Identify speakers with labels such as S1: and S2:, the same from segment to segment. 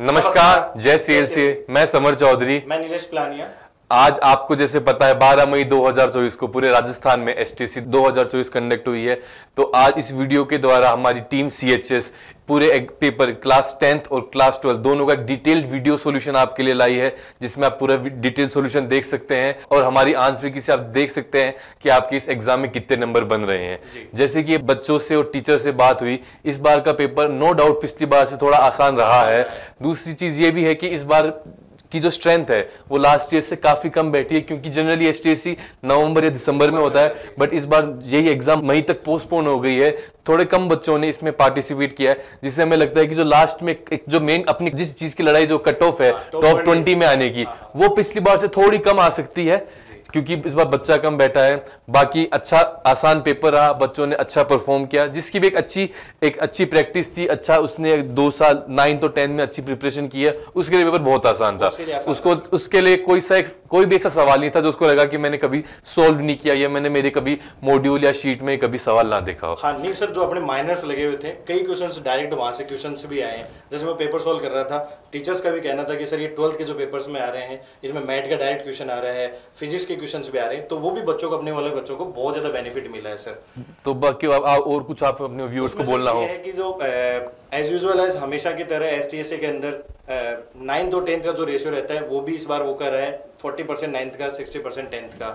S1: नमस्कार जय सी मैं समर चौधरी
S2: मैं नीलेश प्लानिया
S1: आज आपको जैसे पता है 12 मई 2024 को पूरे राजस्थान में एसटीसी 2024 कंडक्ट हुई है तो आज इस वीडियो के द्वारा हमारी टीम सीएचएस पूरे एक पेपर क्लास टेंथ और क्लास ट्वेल्थ दोनों का एक डिटेल्ड वीडियो सॉल्यूशन आपके लिए लाई है जिसमें आप पूरा डिटेल सॉल्यूशन देख सकते हैं और हमारी आंसर से आप देख सकते हैं कि आपके इस एग्जाम में कितने नंबर बन रहे हैं जैसे कि बच्चों से और टीचर से बात हुई इस बार का पेपर नो डाउट पिछली बार से थोड़ा आसान रहा है दूसरी चीज ये भी है कि इस बार की जो स्ट्रेंथ है वो लास्ट ईयर से काफी कम बैठी है क्योंकि जनरली एस टी नवंबर या दिसंबर में होता है बट इस बार यही एग्जाम मई तक पोस्टपोन हो गई है थोड़े कम बच्चों ने इसमें पार्टिसिपेट किया है जिससे हमें लगता है कि जो लास्ट में एक जो मेन अपनी जिस चीज की लड़ाई जो कट ऑफ है टॉप हाँ, ट्वेंटी में आने की हाँ। वो पिछली बार से थोड़ी कम आ सकती है क्योंकि इस बार बच्चा कम बैठा है बाकी अच्छा आसान पेपर रहा बच्चों ने अच्छा परफॉर्म किया जिसकी भी एक अच्छी एक अच्छी प्रैक्टिस थी अच्छा उसने दो साल नाइन्थ और टेंथ में अच्छी प्रिपरेशन की है उसके लिए पेपर बहुत आसान था उसको उसके लिए कोई सा कोई भी ऐसा सवाल नहीं था जो उसको लगा कि मैंने कभी सोल्व नहीं किया या मैंने मेरे कभी मॉड्यूल या शीट में कभी सवाल ना देखा हो
S2: हाँ नहीं सर जो अपने माइनर्स लगे हुए थे कई क्वेश्चन डायरेक्ट वहाँ से क्वेश्चन भी आए हैं जैसे मैं पेपर सोल्व कर रहा था टीचर्स का भी कहना था कि सर ये ट्वेल्थ के जो पेपर्स में आ रहे हैं इसमें मैथ का डायरेक्ट क्वेश्चन आ रहा है फिजिक्स के क्वेश्चन भी आ रहे हैं तो वो भी बच्चों को अपने वाले बच्चों को बहुत ज्यादा बेनिफिट मिला है सर
S1: तो बाकी आ, आ, और कुछ आप अपने व्यूअर्स को बोलना हो है
S2: कि जो एज यूजल एज हमेशा की तरह एस टी एस ए के अंदर नाइन्थ और टेंथ का जो रेशियो रहता है वो भी इस बार वो कर रहा है फोर्टी परसेंट नाइन्थ का सिक्सटी परसेंट टेंथ का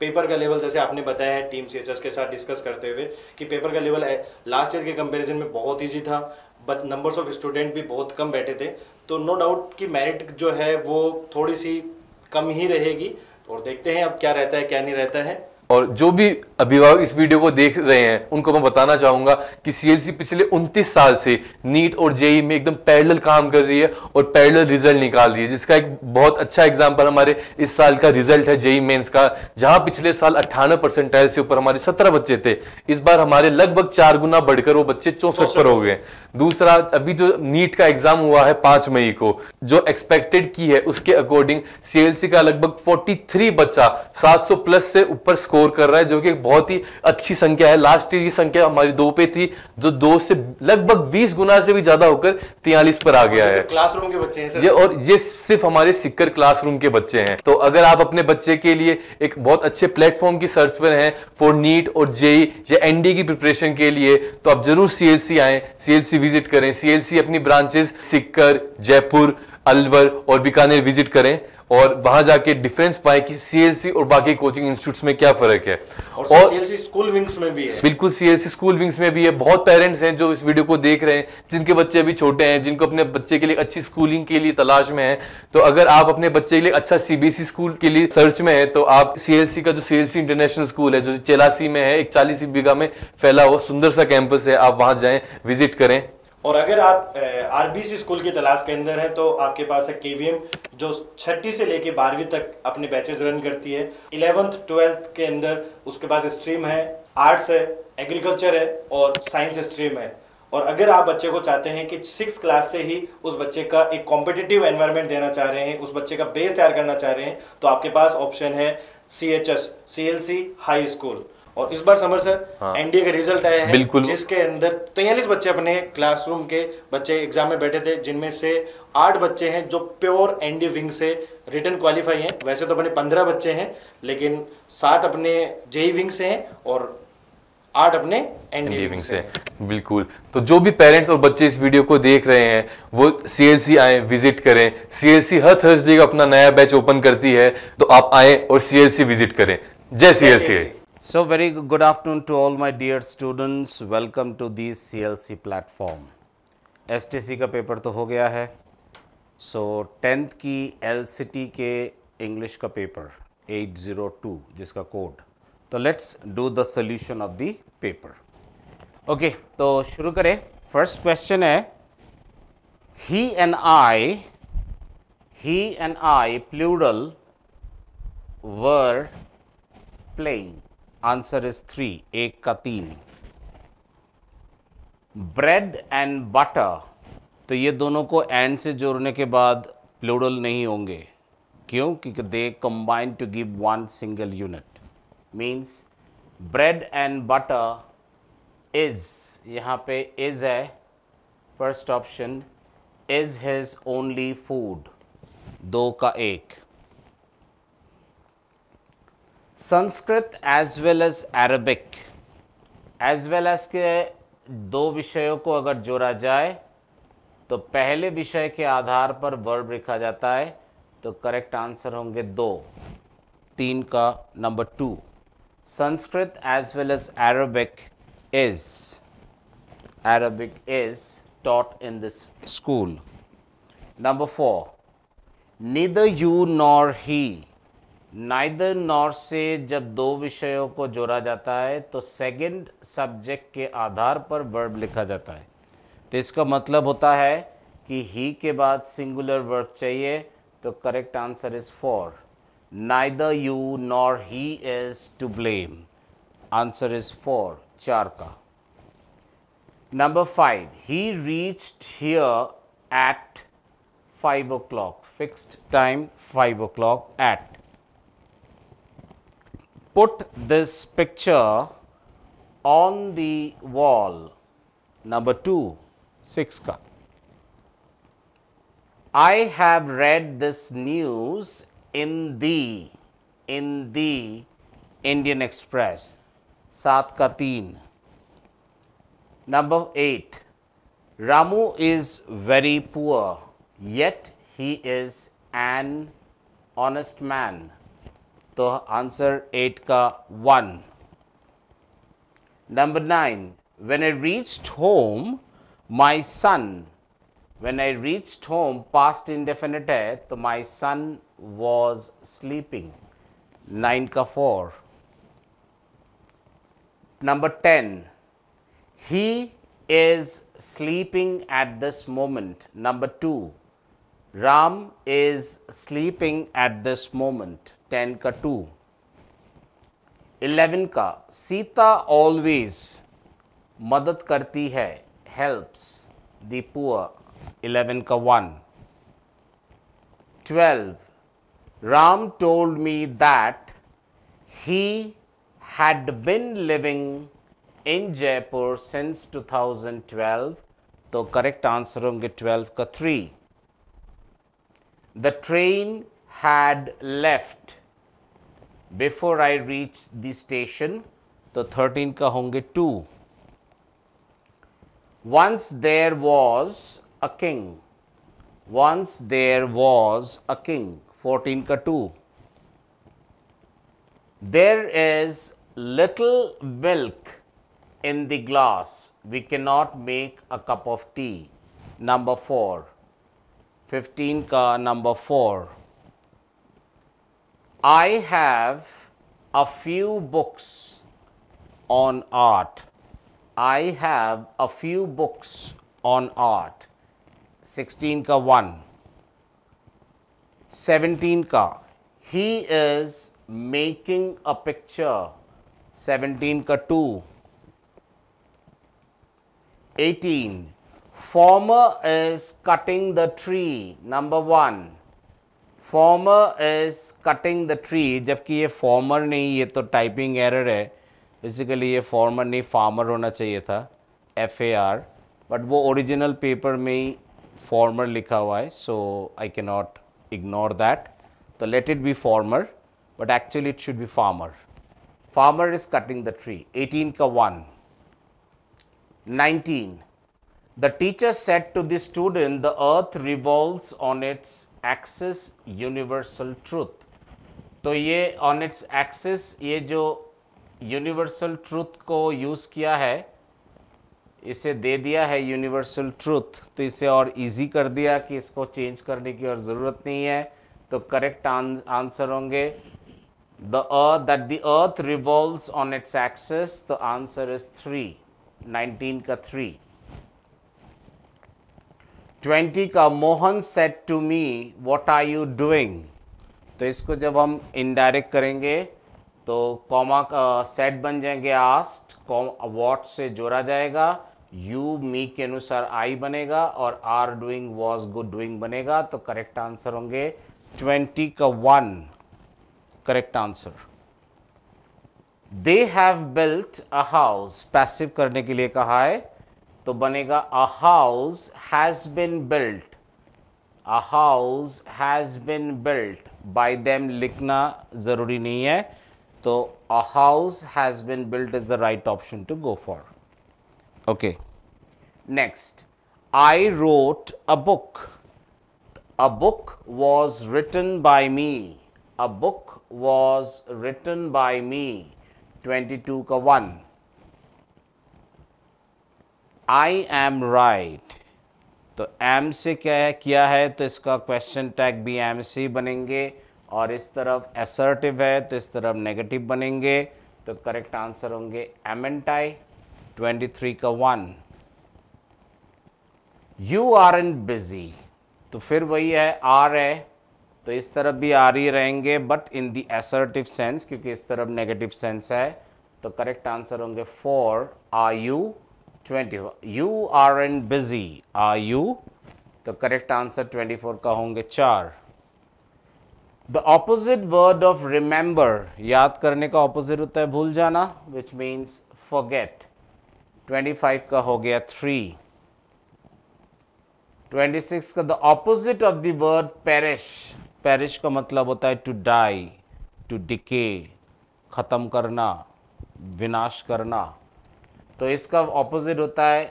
S2: पेपर का लेवल जैसे आपने बताया है टीम सी के साथ डिस्कस करते हुए कि पेपर का लेवल लास्ट ईयर के कंपेरिजन में बहुत ईजी था बट नंबर्स ऑफ स्टूडेंट भी बहुत कम बैठे थे तो नो डाउट कि मेरिट जो है वो थोड़ी सी कम ही रहेगी और देखते हैं अब क्या रहता है क्या नहीं रहता है
S1: और जो भी अभिभावक इस वीडियो को देख रहे हैं उनको मैं बताना चाहूंगा कि सीएलसी पिछले 29 साल से नीट और जेई में एकदम पैरेलल काम कर रही है और पैरेलल रिजल्ट निकाल रही है जिसका एक बहुत अच्छा एग्जाम्पल हमारे इस साल का रिजल्ट है जेई मेंस का जहां पिछले साल अट्ठानवे परसेंटाइल से ऊपर हमारे सत्रह बच्चे थे इस बार हमारे लगभग चार गुना बढ़कर वो बच्चे चौसठ पर हो गए दूसरा अभी जो नीट का एग्जाम हुआ है पांच मई को जो एक्सपेक्टेड की है उसके अकॉर्डिंग सीएलसी का लगभग फोर्टी बच्चा सात प्लस से ऊपर स्कोर स्कोर कर रहा है जो कि बहुत ही अच्छी संख्या है लास्ट ईयर की संख्या हमारी दो पे थी जो दो से लगभग बीस गुना से भी ज्यादा होकर तियालीस पर आ गया है तो
S2: क्लासरूम के बच्चे हैं ये और
S1: ये सिर्फ हमारे सिक्कर क्लासरूम के बच्चे हैं तो अगर आप अपने बच्चे के लिए एक बहुत अच्छे प्लेटफॉर्म की सर्च पर हैं फॉर नीट और जेई e, या एनडी e की प्रिपरेशन के लिए तो आप जरूर सीएलसी आए सीएलसी विजिट करें सीएलसी अपनी ब्रांचेस सिक्कर जयपुर अलवर और बीकानेर विजिट करें और वहां जाके डिफरेंस पाए कि सीएलसी और बाकी कोचिंग इंस्टीट्यूट्स में क्या फर्क है और, सीएलसी
S2: स्कूल विंग्स में भी है बिल्कुल
S1: सीएलसी स्कूल विंग्स में भी है बहुत पेरेंट्स हैं जो इस वीडियो को देख रहे हैं जिनके बच्चे अभी छोटे हैं जिनको अपने बच्चे के लिए अच्छी स्कूलिंग के लिए तलाश में है तो अगर आप अपने बच्चे के लिए अच्छा सीबीएसई स्कूल के लिए सर्च में है तो आप सीएलसी का जो सीएलसी इंटरनेशनल स्कूल है जो चेलासी में है एक चालीस बीघा में फैला हुआ सुंदर सा कैंपस है आप वहां जाए विजिट करें
S2: और अगर आप आरबीसी स्कूल की तलाश के अंदर हैं तो आपके पास है केवीएम जो छठी से लेके बारहवीं तक अपने बैचेज रन करती है इलेवंथ ट्वेल्थ के अंदर उसके पास स्ट्रीम है आर्ट्स है एग्रीकल्चर है और साइंस स्ट्रीम है और अगर आप बच्चे को चाहते हैं कि सिक्स क्लास से ही उस बच्चे का एक कॉम्पिटिटिव एनवायरमेंट देना चाह रहे हैं उस बच्चे का बेस तैयार करना चाह रहे हैं तो आपके पास ऑप्शन है C H S C L C high school और इस बार समर सर एनडीए का रिजल्ट आया है बिल्कुल जिसके अंदर तैयलीस बच्चे अपने क्लासरूम के बच्चे एग्जाम में बैठे थे जिनमें से आठ बच्चे हैं जो प्योर एनडीए विंग से रिटर्न क्वालिफाई हैं वैसे तो अपने पंद्रह बच्चे हैं लेकिन सात अपने जेई विंग से हैं और आठ अपने विंग
S1: से बिल्कुल तो जो भी पेरेंट्स और बच्चे इस वीडियो को देख रहे हैं वो सीएलसी आए विजिट करें सीएलसी हर थर्सडे का अपना नया बैच ओपन करती है तो आप आए और सीएलसी विजिट करें जय CLC
S3: So very good afternoon to all my dear students. Welcome to this CLC platform. STC ka paper to ho gaya hai so, 10th ki LCT ke english ka paper 802 jiska code तो let's do the solution of the paper okay to shuru kare first question hai he and i he and I plural were playing answer is three एक का तीन bread and butter तो ये दोनों को and से जोड़ने के बाद प्लूडल नहीं होंगे क्यों क्योंकि they combine to give one single unit means bread and butter is यहां पे इज है first option is his only food दो का एक Sanskrit as well as Arabic as well as के दो विषयों को अगर जोड़ा जाए तो पहले विषय के आधार पर वर्ब लिखा जाता है तो करेक्ट आंसर होंगे दो तीन का number two Sanskrit as well as Arabic is Arabic is taught in this school number four neither you nor he neither nor से जब दो विषयों को जोड़ा जाता है तो सेकंड सब्जेक्ट के आधार पर वर्ब लिखा जाता है तो इसका मतलब होता है कि ही के बाद सिंगुलर वर्ब चाहिए तो correct answer is four neither you nor he is to blame answer is four चार का number five he reached here at five o'clock fixed time five o'clock at put this picture on the wall. Number 2, 6 cup. I have read this news in the in the Indian Express. Saat ka teen. Number 8. Ramu is very poor, yet he is an honest man. So answer eight ka one. Number nine. when I reached home, my son, when I reached home, past indefinite है my son was sleeping. 9 ka 4. Number 10. He is sleeping at this moment. Number 2. Ram is sleeping at this moment. Ten का two eleven का Sita always मदद करती है helps the poor eleven का one twelve Ram told me that he had been living in Jaipur since 2012 तो correct answer होंगे 12 का three the train had left before I reach the station the 13 का होंगे 2 once there was a king once there was a king 14 का 2 there is little milk in the glass we cannot make a cup of tea number 4 15 का number 4 I have a few books on art. I have a few books on art. 16 ka 1. 17 ka. He is making a picture. 17 ka 2. 18. Farmer is cutting the tree. Number 1. Former is cutting the tree जबकि ये former नहीं ये तो typing error है basically ये former नहीं farmer होना चाहिए था एफ ए आर बट वो ओरिजिनल पेपर में ही फॉर्मर लिखा हुआ है so I can not ignore that तो let it be former but actually it should be farmer farmer is cutting the tree eighteen का one nineteen the teacher said to the student the earth revolve on its axis universal truth तो ये on its access ये जो universal truth को use किया है इसे दे दिया है यूनिवर्सल ट्रूथ तो इसे और इजी कर दिया कि इसको चेंज करने की और ज़रूरत नहीं है तो करेक्ट आंसर होंगे the earth that the earth revolves on its axis तो आंसर इज थ्री नाइनटीन का थ्री ट्वेंटी का Mohan said to me what are you doing तो इसको जब हम इनडायरेक्ट करेंगे तो कॉमा का सेट बन जाएंगे आस्ट कॉम वॉट से जोड़ा जाएगा यू मी के अनुसार आई बनेगा और are doing was good doing बनेगा तो करेक्ट आंसर होंगे ट्वेंटी का one correct answer they have built a house passive करने के लिए कहा है तो बनेगा a house has been built a house has been built by them लिखना ज़रूरी नहीं है तो a house has been built is the right option to go for okay next I wrote a book a book was written by me a book was written by me twenty two का one I am right तो am से क्या है किया है तो इसका question tag भी एम सी बनेंगे और इस तरफ एसर्टिव है तो इस तरफ नेगेटिव बनेंगे तो करेक्ट आंसर होंगे एम एन टाई ट्वेंटी थ्री का one you are N busy तो फिर वही है आर है तो इस तरफ भी आर ही रहेंगे but in the assertive sense क्योंकि इस तरफ नेगेटिव सेंस है तो करेक्ट आंसर होंगे four are you twenty you are N busy are you तो करेक्ट आंसर ट्वेंटी फोर का होंगे चार the opposite word of remember याद करने का ऑपोजिट होता है भूल जाना which means forget twenty five का हो गया थ्री ट्वेंटी सिक्स का the opposite of the word perish perish का मतलब होता है टू डाई टू डिके ख़त्म करना विनाश करना तो इसका ऑपोजिट होता है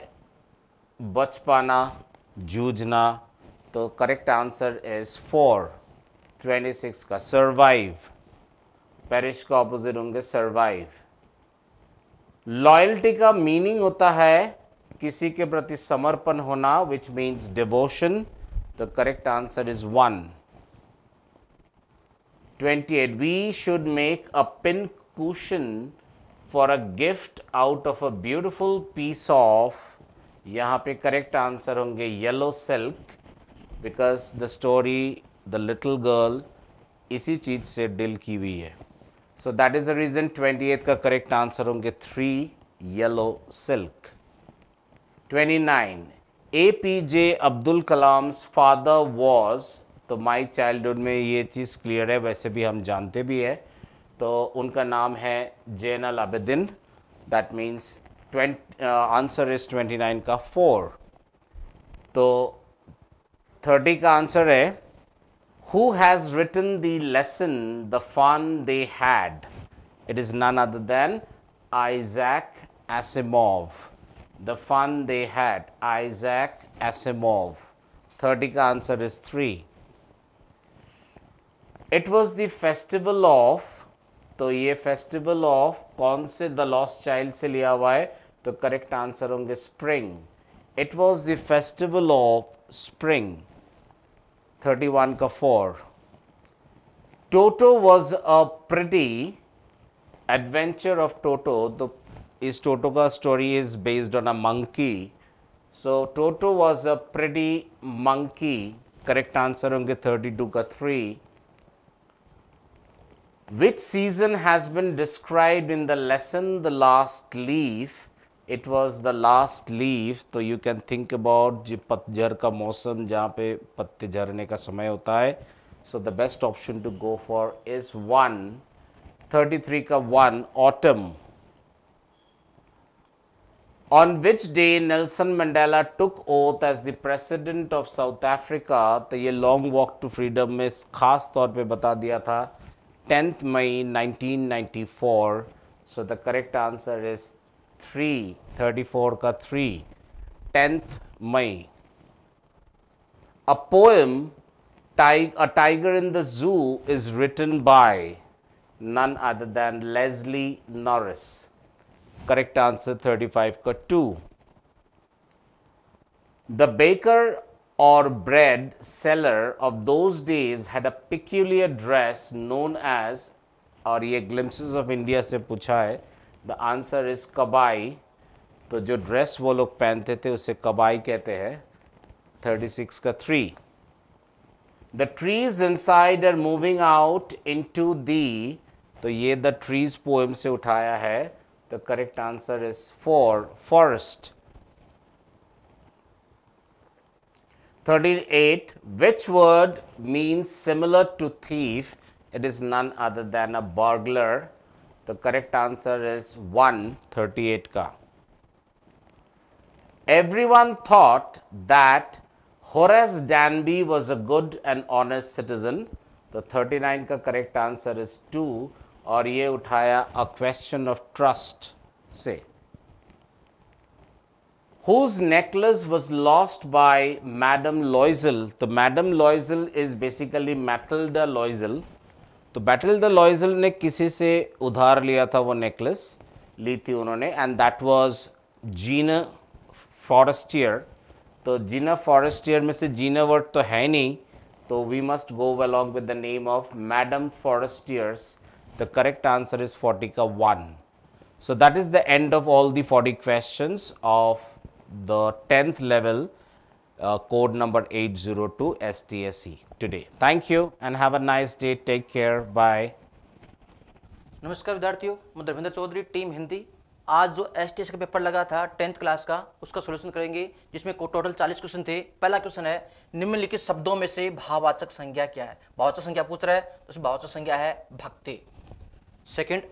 S3: बच पाना जूझना तो correct answer is four twenty six का सर्वाइव पेरिश का ऑपोजिट होंगे सर्वाइव लॉयल्टी का मीनिंग होता है किसी के प्रति समर्पण होना विच मीन्स डिवोशन तो correct answer is one twenty eight we should make a pin cushion for a gift out of a beautiful piece of यहाँ पे करेक्ट आंसर होंगे yellow silk because the story the little girl इसी चीज़ से deal की हुई है so that is the reason twenty eighth का करेक्ट आंसर होंगे three yellow silk twenty nine A P J Abdul Kalam's father was तो माई चाइल्डहुड में ये चीज़ क्लियर है वैसे भी हम जानते भी हैं तो उनका नाम है Zain al Abidin that means twenty answer is twenty nine का फोर तो थर्टी का आंसर है who has written the lesson the fun they had it is none other than Isaac Asimov the fun they had Isaac Asimov thirty का answer is three it was the festival of तो ये festival of कौन से the lost child से लिया हुआ है तो करेक्ट आंसर होंगे spring it was the festival of spring thirty one का four Toto was a pretty adventure of Toto तो इस टोटो का story is based on a monkey so Toto was a pretty monkey correct answer होंगे thirty two का three Which season has been described in the lesson, The Last Leaf? It was the last leaf, So you can think about जी पतझर का मौसम जहाँ पे पत्ते झरने का समय होता है so the best option to go for is one 33 का one autumn. On which day Nelson Mandela took oath as the president of South Africa? तो ये long walk to freedom में खास तौर पे बता दिया था 10th May 1994. So, the correct answer is 3, 34 ka 3, 10th May. A poem, A Tiger in the Zoo, is written by none other than Leslie Norris. Correct answer 35 ka 2. The baker or bread seller of those days had a peculiar dress known as और ये glimpses of India से पूछा है the answer is कबाई तो जो dress वो लोग पहनते थे उसे कबाई कहते हैं 36 का three the trees inside are moving out into the तो ये द ट्रीज पोएम से उठाया है the correct answer is four forest 38. Which word means similar to thief? It is none other than a burglar. The correct answer is 1. 38 ka. Everyone thought that Horace Danby was a good and honest citizen. The 39 ka correct answer is 2. और ye उठाया a question of trust. से whose necklace was lost by Madame Loisel. The Madame Loisel is basically Matilda Loisel. तो Matilda Loisel ने किसी से उधार लिया था वो नेकलेस ली थी उन्होंने and that was Jeanne Forestier तो जीना फॉरेस्टियर में से जीना वर्ड तो है नहीं तो we must go along with the name of madam Forestier's the correct answer is फोर्टिका one so that is the end of all the 40 questions of the 10th level uh, code number 802 STSE today. Thank you and have a nice day. Take care. Bye.
S4: नमस्कार विद्यार्थियों मैं Dharmendra Chaudhary team Hindi आज जो S T S का paper लगा था tenth class का उसका सोल्यूशन करेंगे जिसमें टोटल चालीस क्वेश्चन थे पहला क्वेश्चन है निम्नलिखित शब्दों में से भाववाचक संज्ञा क्या है भाववाचक संज्ञा पूछ रहा है तो उसमें भाववाचक संज्ञा है भक्ति सेकंड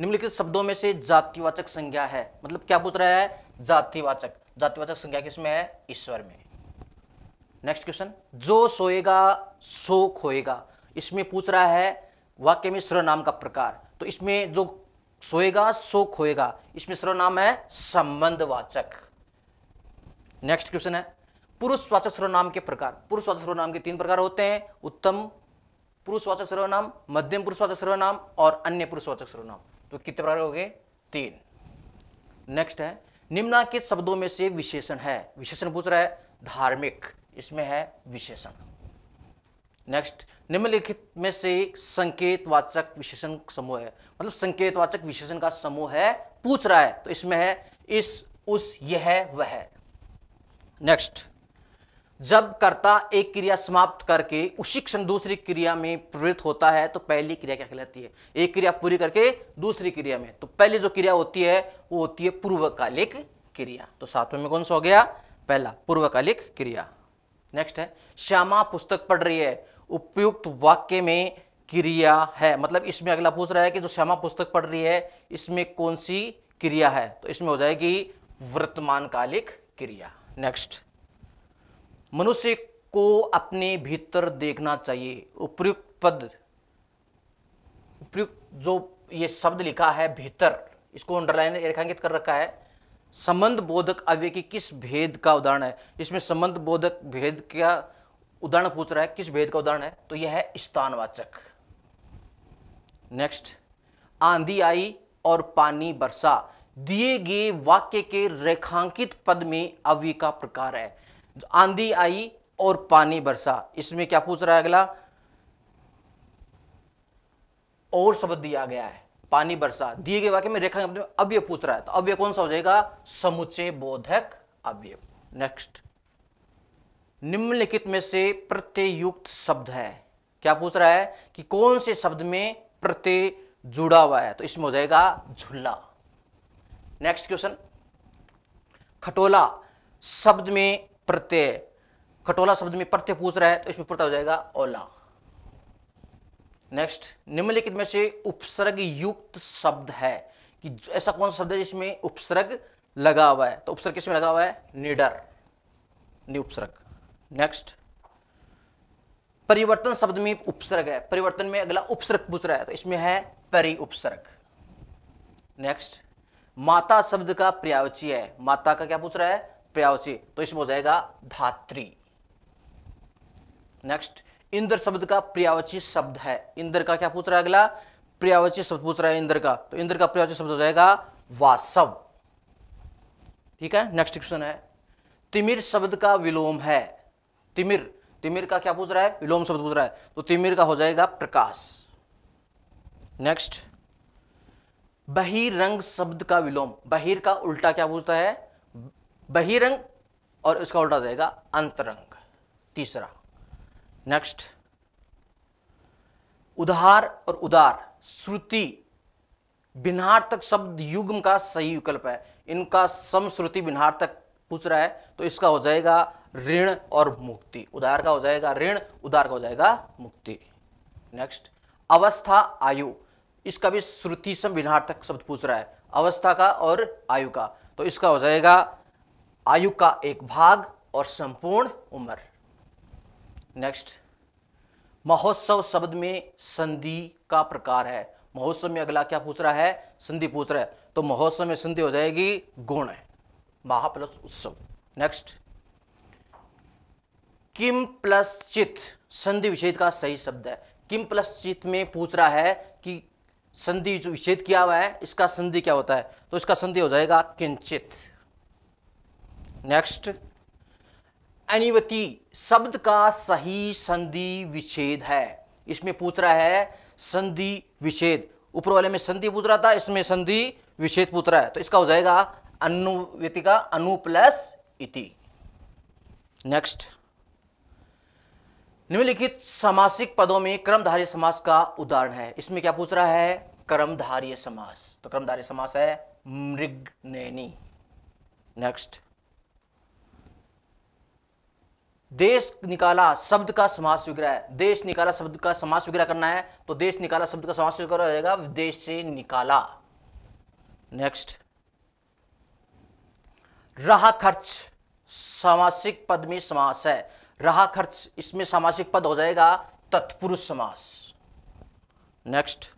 S4: निम्नलिखित शब्दों में से जातिवाचक संज्ञा है मतलब क्या पूछ रहा है जातिवाचक जातिवाचक संज्ञा किसमें है ईश्वर में नेक्स्ट क्वेश्चन जो सोएगा सो खोएगा इसमें पूछ रहा है वाक्य में सर्वनाम का प्रकार तो इसमें जो सोएगा सो खोएगा इसमें सर्वनाम है संबंधवाचक नेक्स्ट क्वेश्चन है पुरुषवाचक सर्वनाम के प्रकार पुरुषवाचक सर्वनाम के तीन प्रकार होते हैं उत्तम पुरुषवाचक सर्वनाम मध्यम पुरुषवाचक सर्वनाम और अन्य पुरुषवाचक सर्वनाम तो कितने प्रकार हो गए तीन नेक्स्ट है निम्ना के शब्दों में से विशेषण है विशेषण पूछ रहा है धार्मिक इसमें है विशेषण नेक्स्ट निम्नलिखित में से संकेतवाचक विशेषण समूह है मतलब संकेतवाचक विशेषण का समूह है पूछ रहा है तो इसमें है इस उस यह वह नेक्स्ट जब कर्ता एक क्रिया समाप्त करके उसी क्षण दूसरी क्रिया में प्रवृत्त होता है तो पहली क्रिया क्या कहलाती है एक क्रिया पूरी करके दूसरी क्रिया में तो पहली जो क्रिया होती है वो होती है पूर्वकालिक क्रिया तो सातवें में कौन सा हो गया पहला पूर्वकालिक क्रिया नेक्स्ट है श्यामा पुस्तक पढ़ रही है उपयुक्त वाक्य में क्रिया है मतलब इसमें अगला पूछ रहा है कि जो श्यामा पुस्तक पढ़ रही है इसमें कौन सी क्रिया है तो इसमें हो जाएगी वर्तमानकालिक क्रिया नेक्स्ट मनुष्य को अपने भीतर देखना चाहिए उपयुक्त पद उपयुक्त जो ये शब्द लिखा है भीतर इसको अंडरलाइन रेखांकित कर रखा है संबंध बोधक अव्यय की किस भेद का उदाहरण है इसमें संबंध बोधक भेद का उदाहरण पूछ रहा है किस भेद का उदाहरण है तो यह है स्थानवाचक नेक्स्ट आंधी आई और पानी बरसा दिए गए वाक्य के रेखांकित पद में अव्य का प्रकार है आंधी आई और पानी बरसा इसमें क्या पूछ रहा है अगला और शब्द दिया गया है पानी बरसा दिए गए वाक्य में रेखा में अव्यय पूछ रहा है तो अव्यय कौन सा हो जाएगा समुचे बोधक अव्य नेक्स्ट निम्नलिखित में से प्रत्ययुक्त शब्द है क्या पूछ रहा है कि कौन से शब्द में प्रत्यय जुड़ा हुआ है तो इसमें हो जाएगा झुल्ला नेक्स्ट क्वेश्चन खटोला शब्द में प्रत्यय खटोला शब्द में प्रत्यय पूछ रहा है तो इसमें प्रत्यय हो जाएगा ओला नेक्स्ट निम्नलिखित में से उपसर्ग युक्त शब्द है कि ऐसा कौन सा शब्द है जिसमें उपसर्ग लगा हुआ है तो उपसर्ग किसमें लगा हुआ है निडर नि उपसर्ग नेक्स्ट परिवर्तन शब्द में उपसर्ग है परिवर्तन में अगला उपसर्ग पूछ रहा है तो इसमें है परि उपसर्ग नेक्स्ट माता शब्द का पर्यावची है माता का क्या पूछ रहा है प्रयावसी तो इसमें हो जाएगा धात्री नेक्स्ट इंद्र शब्द का प्रयावची शब्द है इंद्र का क्या पूछ रहा है अगला प्रयावची शब्द पूछ रहा है इंद्र का तो इंद्र का प्रयावची शब्द हो जाएगा वासव ठीक है नेक्स्ट क्वेश्चन है तिमिर शब्द का विलोम है तिमिर तिमिर का क्या पूछ रहा है विलोम शब्द पूछ रहा है तो तिमिर का हो जाएगा प्रकाश नेक्स्ट बहिरंग शब्द का विलोम बहिर का उल्टा क्या पूछता है बहिरंग और इसका उल्टा जाएगा अंतरंग तीसरा नेक्स्ट उधार और उदार श्रुति बिनहार तक शब्द युग्म का सही विकल्प है इनका समश्रुति बिनहार तक पूछ रहा है तो इसका हो जाएगा ऋण और मुक्ति उधार का हो जाएगा ऋण उधार का हो जाएगा मुक्ति नेक्स्ट अवस्था आयु इसका भी श्रुति सम बिनहार तक शब्द पूछ रहा है अवस्था का और आयु का तो इसका हो जाएगा आयु का एक भाग और संपूर्ण उम्र नेक्स्ट महोत्सव शब्द में संधि का प्रकार है महोत्सव में अगला क्या पूछ रहा है संधि पूछ रहा है तो महोत्सव में संधि हो जाएगी गुण है महा प्लस उत्सव नेक्स्ट किम प्लस चित संधि विषेद का सही शब्द है किम प्लस चित में पूछ रहा है कि संधि जो विषेद किया हुआ है इसका संधि क्या होता है तो इसका संधि हो जाएगा किंचित नेक्स्ट एनिवती शब्द का सही संधि विच्छेद है इसमें पूछ रहा है संधि विच्छेद ऊपर वाले में संधि पूछ रहा था इसमें संधि विच्छेद पूछ रहा है तो इसका हो जाएगा अनुव्यति का अनु प्लस इति नेक्स्ट निम्नलिखित समासिक पदों में क्रमधार्य समास का उदाहरण है इसमें क्या पूछ रहा है क्रमधार्य समास तो क्रमधार्य समास है मृग नेक्स्ट देश निकाला शब्द का समास विग्रह देश निकाला शब्द का समास विग्रह करना है तो देश निकाला शब्द का समास विग्रह हो जाएगा देश से निकाला नेक्स्ट रहा खर्च सामासिक पद में समास है रहा खर्च इसमें सामासिक पद हो जाएगा तत्पुरुष समास नेक्स्ट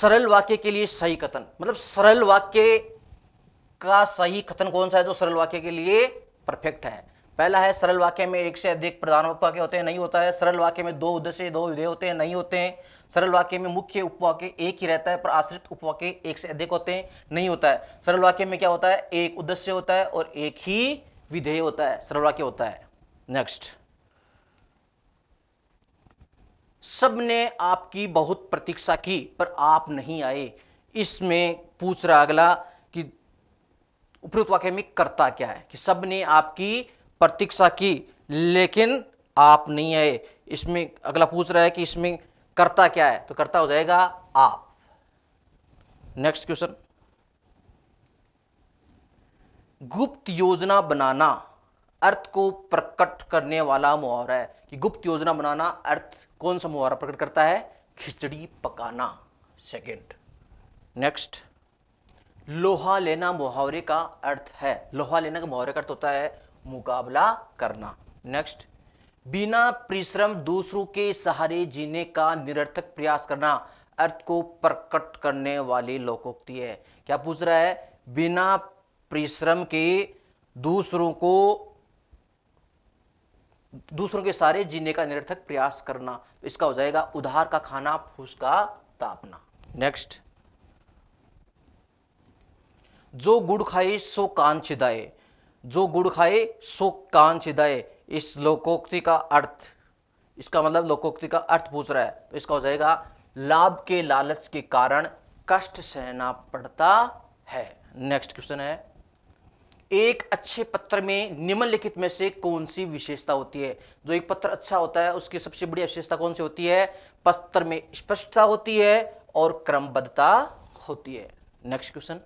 S4: सरल वाक्य के लिए सही कथन मतलब सरल वाक्य का सही कथन कौन सा है जो सरल वाक्य के लिए परफेक्ट है पहला है सरल वाक्य में एक से अधिक प्रधान उपवाक्य होते हैं नहीं होता है सरल वाक्य में दो उद्देश्य दो विधेय होते हैं नहीं होते हैं सरल वाक्य में मुख्य उपवाक्य एक ही रहता है पर आश्रित उपवाक्य एक से अधिक होते हैं नहीं होता है सरल वाक्य में क्या होता है एक उद्देश्य होता है और एक ही विधेय होता है सरल वाक्य होता है नेक्स्ट सबने आपकी बहुत प्रतीक्षा की पर आप नहीं आए इसमें पूछ रहा अगला उपरोक्त वाक्य में करता क्या है कि सब ने आपकी प्रतीक्षा की लेकिन आप नहीं आए इसमें अगला पूछ रहा है कि इसमें करता क्या है तो करता हो जाएगा आप नेक्स्ट क्वेश्चन गुप्त योजना बनाना अर्थ को प्रकट करने वाला मुहावरा है कि गुप्त योजना बनाना अर्थ कौन सा मुहावरा प्रकट करता है खिचड़ी पकाना सेकंड नेक्स्ट लोहा लेना मुहावरे का अर्थ है लोहा लेना का मुहावरे का अर्थ होता है मुकाबला करना नेक्स्ट बिना परिश्रम दूसरों के सहारे जीने का निरर्थक प्रयास करना अर्थ को प्रकट करने वाली लोकोक्ति है क्या पूछ रहा है बिना परिश्रम के दूसरों को दूसरों के सारे जीने का निरर्थक प्रयास करना इसका हो जाएगा उधार का खाना फूस का तापना नेक्स्ट जो गुड़ खाए सो कान छिदाए जो गुड़ खाए सो कान छिदाए इस लोकोक्ति का अर्थ इसका मतलब लोकोक्ति का अर्थ पूछ रहा है तो इसका हो जाएगा लाभ के लालच के कारण कष्ट सहना पड़ता है नेक्स्ट क्वेश्चन है एक अच्छे पत्र में निम्नलिखित में से कौन सी विशेषता होती है जो एक पत्र अच्छा होता है उसकी सबसे बड़ी विशेषता कौन सी होती है पत्र में स्पष्टता होती है और क्रमबद्धता होती है नेक्स्ट क्वेश्चन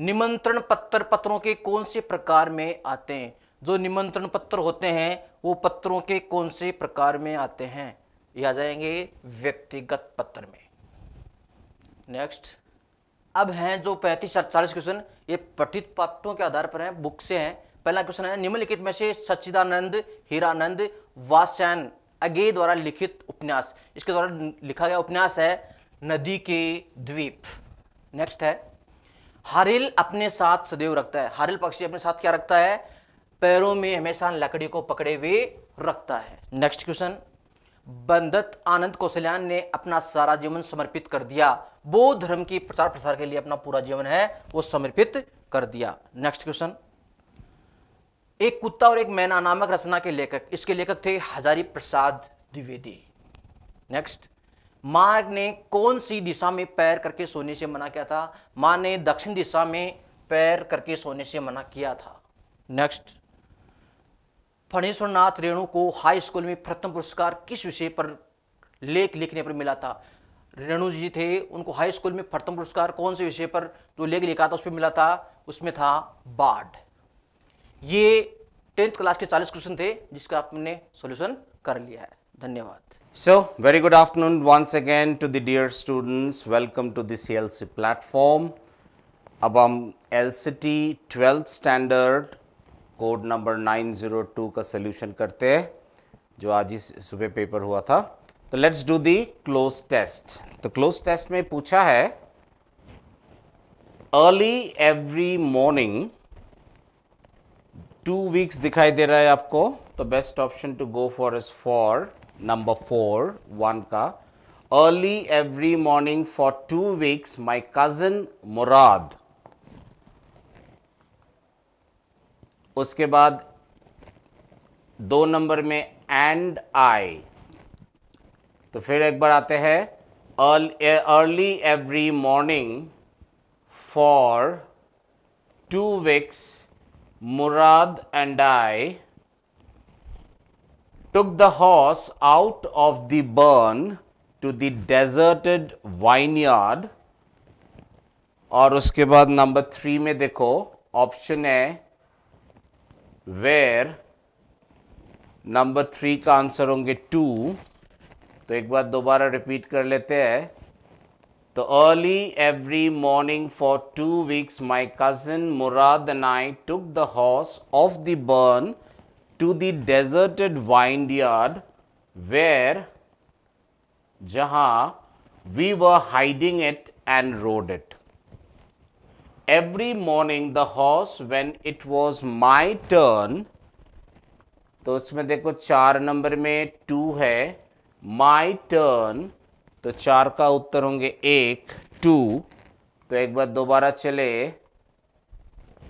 S4: निमंत्रण पत्र पत्रों के कौन से प्रकार में आते हैं जो निमंत्रण पत्र होते हैं वो पत्रों के कौन से प्रकार में आते हैं ये आ जाएंगे व्यक्तिगत पत्र में नेक्स्ट अब हैं जो पैंतीस अड़तालीस क्वेश्चन ये पठित पात्रों के आधार पर हैं बुक से हैं पहला क्वेश्चन है निम्नलिखित में से सच्चिदानंद हीरानंद वासन अगे द्वारा लिखित उपन्यास इसके द्वारा लिखा गया उपन्यास है नदी के द्वीप नेक्स्ट है हरिल अपने साथ सदैव रखता है हरिल पक्षी अपने साथ क्या रखता है पैरों में हमेशा लकड़ी को पकड़े हुए रखता है नेक्स्ट क्वेश्चन बंदत आनंद कौशल्यान ने अपना सारा जीवन समर्पित कर दिया बौद्ध धर्म की प्रचार प्रसार के लिए अपना पूरा जीवन है वो समर्पित कर दिया नेक्स्ट क्वेश्चन एक कुत्ता और एक मैना नामक रचना के लेखक इसके लेखक थे हजारी प्रसाद द्विवेदी नेक्स्ट माँ ने कौन सी दिशा में पैर करके सोने से मना किया था माँ ने दक्षिण दिशा में पैर करके सोने से मना किया था नेक्स्ट फणेश्वरनाथ रेणु को हाई स्कूल में प्रथम पुरस्कार किस विषय पर लेख लिखने पर मिला था रेणु जी थे उनको हाई स्कूल में प्रथम पुरस्कार कौन से विषय पर जो लेख लिखा था उस पर मिला था उसमें था बाढ़ ये टेंथ क्लास के चालीस क्वेश्चन थे जिसका आपने सोल्यूशन कर लिया है
S3: धन्यवाद So, very good afternoon once again to the dear students. Welcome to the CLC platform. अब हम LCT 12th standard code number 902 का सोल्यूशन करते हैं जो आज ही सुबह पेपर हुआ था तो let's do the cloze test तो क्लोज टेस्ट में पूछा है early every morning two weeks दिखाई दे रहा है आपको तो best option to go for is four number four one का early every morning for two weeks my cousin Murad उसके बाद दो नंबर में एंड आई तो फिर एक बार आते हैं early every morning for two weeks Murad and I took the horse out of the burn to the deserted vineyard और उसके बाद नंबर थ्री में देखो ऑप्शन है वेर नंबर थ्री का आंसर होंगे टू तो एक बार दोबारा रिपीट कर लेते हैं तो early every morning for two weeks my cousin Murad and I took the horse of the barn to the deserted vineyard where जहां we were hiding it and rode it every morning the horse when it was my turn तो उसमें देखो चार number में to है माई turn तो चार का उत्तर होंगे एक टू तो एक बार दोबारा चले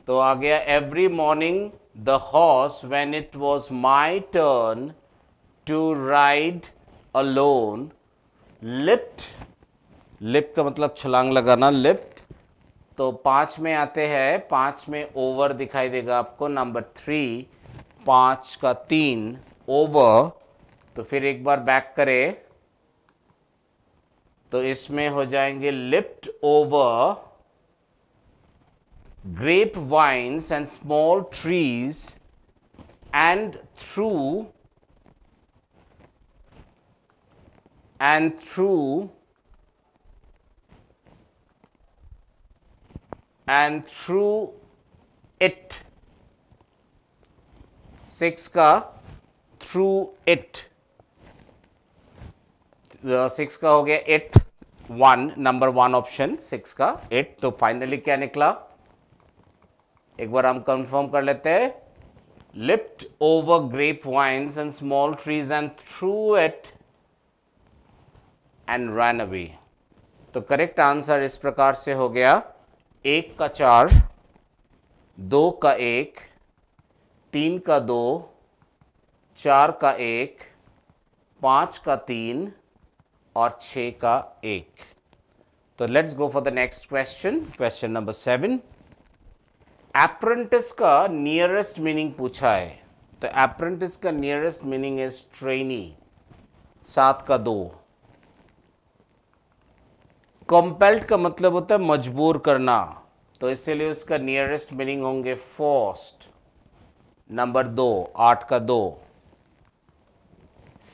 S3: तो आ गया every morning the horse when it was my turn to ride alone lift lift का मतलब छलांग लगाना लिफ्ट तो पांच में आते हैं पांच में ओवर दिखाई देगा आपको नंबर थ्री पांच का तीन ओवर तो फिर एक बार बैक करें तो इसमें हो जाएंगे lift over Grape vines and small trees and through and through and through it six ka through it six ka हो गया it one number one option six ka it. तो finally, kya निकला एक बार हम कंफर्म कर लेते हैं lift over grape vines and small trees and through it and run away तो करेक्ट आंसर इस प्रकार से हो गया एक का चार दो का एक तीन का दो चार का एक पांच का तीन और छ का एक तो let's go for the next question question number seven apprentice का नियरेस्ट मीनिंग पूछा है तो अप्रेंटिस का नियरेस्ट मीनिंग इज ट्रेनी सात का दो कंपेल्ड का मतलब होता है मजबूर करना तो इसलिए उसका नियरेस्ट मीनिंग होंगे फोस्ट नंबर दो आठ का दो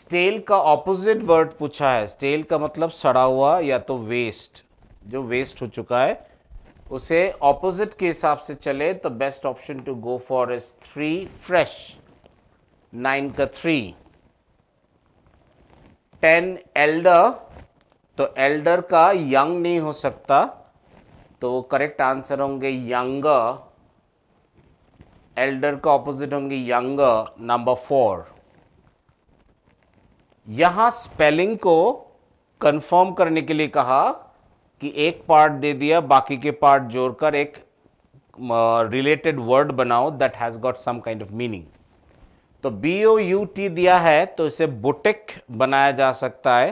S3: स्टेल का ऑपोजिट वर्ड पूछा है स्टेल का मतलब सड़ा हुआ या तो वेस्ट जो वेस्ट हो चुका है उसे ऑपोजिट के हिसाब से चले तो best option to go for is three fresh nine का थ्री टेन एल्डर तो एल्डर का यंग नहीं हो सकता तो वो करेक्ट आंसर होंगे यंग एल्डर का ऑपोजिट होंगे यंग नंबर फोर यहां स्पेलिंग को कंफर्म करने के लिए कहा कि एक पार्ट दे दिया बाकी के पार्ट जोड़कर एक रिलेटेड वर्ड बनाओ that has got some kind of meaning तो बी ओ यू टी दिया है तो इसे बुटिक बनाया जा सकता है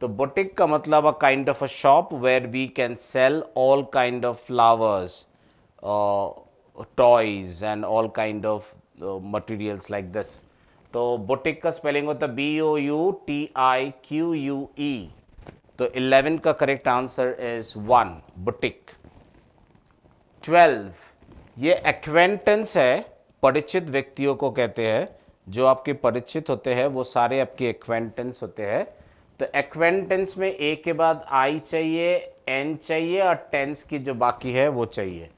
S3: तो बुटिक का मतलब a kind of a shop where we can sell all kind of flowers toys and all kind of materials like this तो बुटिक का स्पेलिंग होता है B O U T I Q U E तो 11 का correct answer is one boutique 12 ये acquaintance है परिचित व्यक्तियों को कहते हैं जो आपके परिचित होते हैं वो सारे आपके एक्वेंटेंस होते हैं तो एक्वेंटेंस में ए के बाद आई चाहिए एन चाहिए और टेंस की जो बाकी है वो चाहिए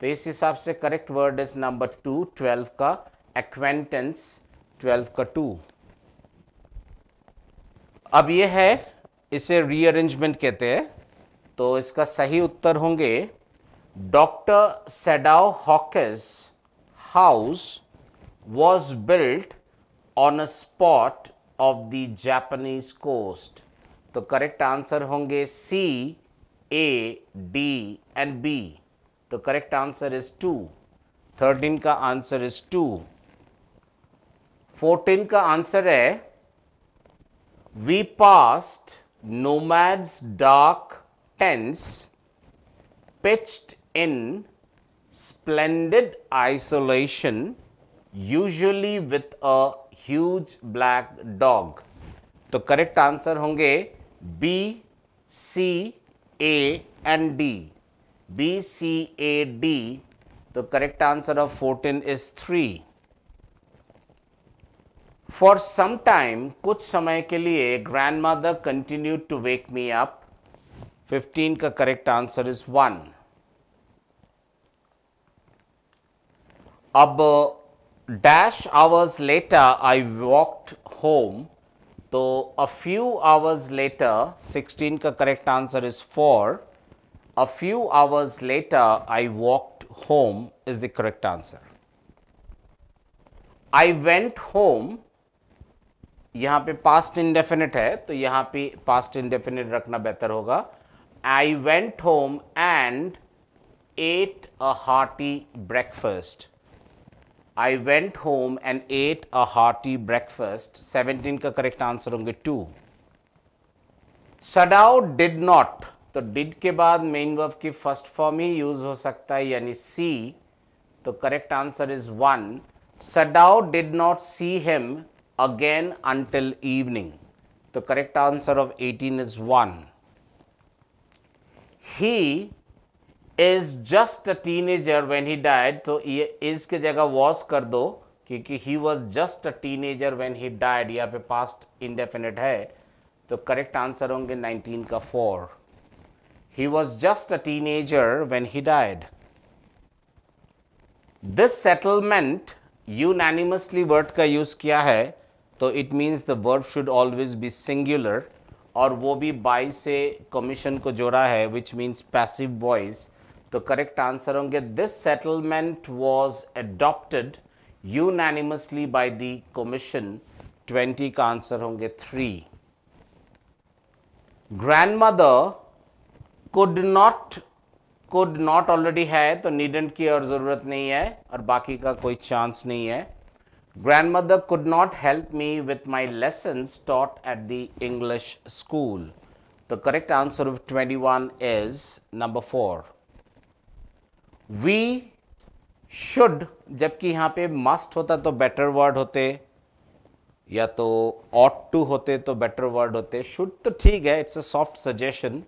S3: तो इस हिसाब से correct word is number two twelve का एक्वेंटेंस ट्वेल्व का टू अब ये है इसे रीअरेंजमेंट कहते हैं तो इसका सही उत्तर होंगे doctor Sadao Hoki's house was built on a spot of the Japanese coast तो करेक्ट आंसर होंगे C A D and B तो correct answer is two thirteen का आंसर इज टू फोर्टीन का आंसर है we passed nomads' dark tents pitched in splendid isolation, usually with a huge black dog. The correct answer होंगे B C A and D B C A D तो for some time, कुछ समय के लिए grandmother continued to wake me up. 15 का correct answer is 1. अब dash hours later I walked home. तो a few hours later, 16 का correct answer is 4. A few hours later I walked home is the correct answer. I went home यहाँ पे past indefinite है तो यहाँ पे past indefinite रखना बेहतर होगा I went home and ate a hearty breakfast I went home and ate a hearty breakfast seventeen का करेक्ट आंसर होंगे टू सडाउ डिड नॉट तो डिड के बाद मेन वर्ब की फर्स्ट फॉर्म ही यूज हो सकता है यानी सी तो correct answer is one Sadao did not see him again until evening. The correct answer of 18 is 1. He is just a teenager when he died. तो ये is के जगह was कर दो क्योंकि he was just a teenager when he died. यहाँ पे past indefinite है तो correct answer होंगे 19 का 4. He was just a teenager when he died. This settlement unanimously word का यूज किया है तो it means the verb should always be singular और वो भी बाई से कमीशन को जोड़ा है विच मीन्स पैसिव वॉइस तो करेक्ट आंसर होंगे this settlement was adopted unanimously by the commission twenty का आंसर होंगे three grandmother could not could not already है तो नीडेंट की और ज़रूरत नहीं है और बाकी का कोई चांस नहीं है Grandmother could not help me with my lessons taught at the English school. The correct answer of 21 is number 4. We should jabki yahan pe must hota to better word hote या तो ought to होते तो better word होते should तो ठीक है it's a soft suggestion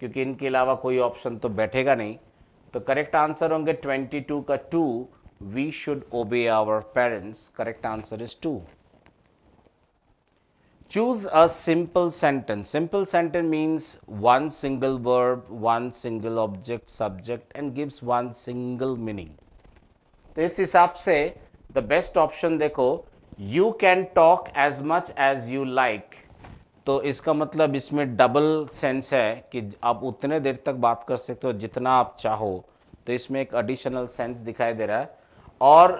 S3: क्योंकि इनके अलावा कोई ऑप्शन तो बैठेगा नहीं तो करेक्ट आंसर होंगे 22 का 2 we should obey our parents? Correct answer is 2. Choose a simple sentence. Simple sentence means one single verb, one single object, subject and gives one single meaning. तो इस हिसाब से द बेस्ट ऑप्शन देखो you can talk as much as you like तो इसका मतलब इसमें double sense है कि आप उतने देर तक बात कर सकते हो जितना आप चाहो तो इसमें एक एडिशनल सेंस दिखाई दे रहा है और